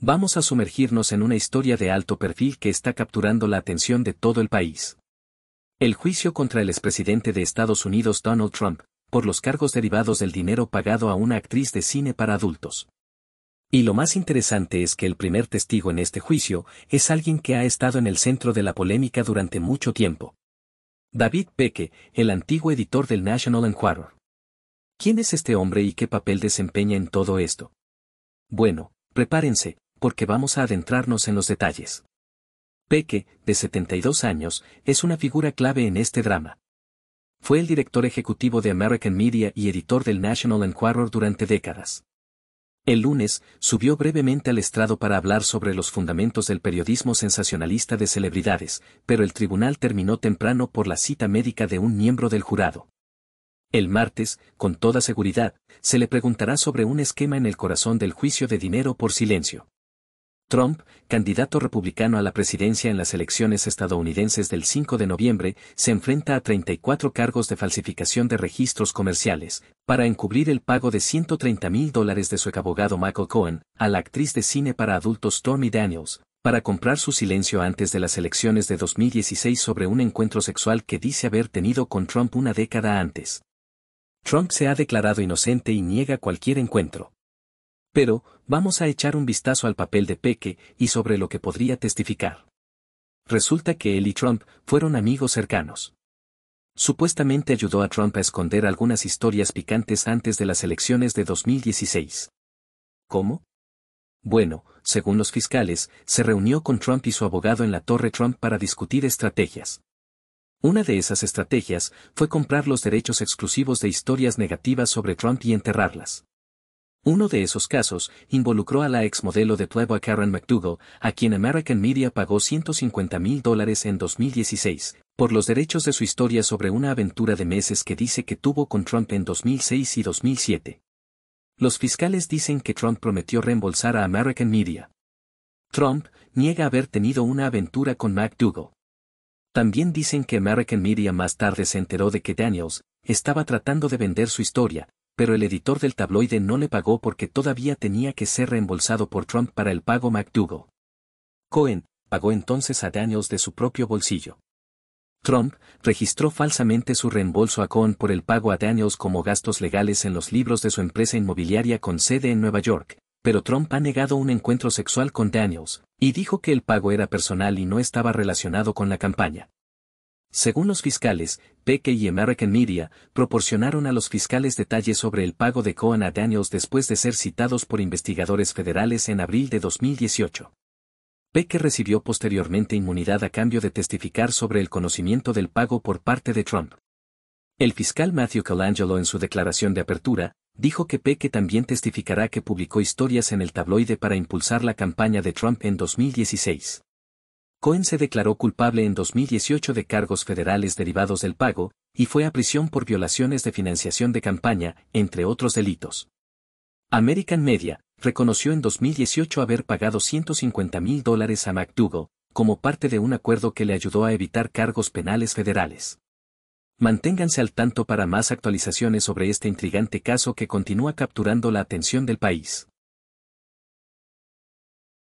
Vamos a sumergirnos en una historia de alto perfil que está capturando la atención de todo el país. El juicio contra el expresidente de Estados Unidos Donald Trump, por los cargos derivados del dinero pagado a una actriz de cine para adultos. Y lo más interesante es que el primer testigo en este juicio es alguien que ha estado en el centro de la polémica durante mucho tiempo. David Peque, el antiguo editor del National Enquirer. ¿Quién es este hombre y qué papel desempeña en todo esto? Bueno, prepárense, porque vamos a adentrarnos en los detalles. Peque, de 72 años, es una figura clave en este drama. Fue el director ejecutivo de American Media y editor del National Enquirer durante décadas. El lunes, subió brevemente al estrado para hablar sobre los fundamentos del periodismo sensacionalista de celebridades, pero el tribunal terminó temprano por la cita médica de un miembro del jurado. El martes, con toda seguridad, se le preguntará sobre un esquema en el corazón del juicio de dinero por silencio. Trump, candidato republicano a la presidencia en las elecciones estadounidenses del 5 de noviembre, se enfrenta a 34 cargos de falsificación de registros comerciales, para encubrir el pago de 130 mil dólares de su abogado Michael Cohen, a la actriz de cine para adultos Stormy Daniels, para comprar su silencio antes de las elecciones de 2016 sobre un encuentro sexual que dice haber tenido con Trump una década antes. Trump se ha declarado inocente y niega cualquier encuentro. Pero, vamos a echar un vistazo al papel de Peque y sobre lo que podría testificar. Resulta que él y Trump fueron amigos cercanos. Supuestamente ayudó a Trump a esconder algunas historias picantes antes de las elecciones de 2016. ¿Cómo? Bueno, según los fiscales, se reunió con Trump y su abogado en la Torre Trump para discutir estrategias. Una de esas estrategias fue comprar los derechos exclusivos de historias negativas sobre Trump y enterrarlas. Uno de esos casos involucró a la exmodelo de Playboy Karen McDougall, a quien American Media pagó 150 mil dólares en 2016, por los derechos de su historia sobre una aventura de meses que dice que tuvo con Trump en 2006 y 2007. Los fiscales dicen que Trump prometió reembolsar a American Media. Trump niega haber tenido una aventura con McDougall. También dicen que American Media más tarde se enteró de que Daniels estaba tratando de vender su historia, pero el editor del tabloide no le pagó porque todavía tenía que ser reembolsado por Trump para el pago McDougall. Cohen pagó entonces a Daniels de su propio bolsillo. Trump registró falsamente su reembolso a Cohen por el pago a Daniels como gastos legales en los libros de su empresa inmobiliaria con sede en Nueva York, pero Trump ha negado un encuentro sexual con Daniels, y dijo que el pago era personal y no estaba relacionado con la campaña. Según los fiscales, Peque y American Media proporcionaron a los fiscales detalles sobre el pago de Cohen a Daniels después de ser citados por investigadores federales en abril de 2018. Peque recibió posteriormente inmunidad a cambio de testificar sobre el conocimiento del pago por parte de Trump. El fiscal Matthew Colangelo en su declaración de apertura, dijo que Peque también testificará que publicó historias en el tabloide para impulsar la campaña de Trump en 2016. Cohen se declaró culpable en 2018 de cargos federales derivados del pago, y fue a prisión por violaciones de financiación de campaña, entre otros delitos. American Media reconoció en 2018 haber pagado 150 mil dólares a McDougall, como parte de un acuerdo que le ayudó a evitar cargos penales federales. Manténganse al tanto para más actualizaciones sobre este intrigante caso que continúa capturando la atención del país.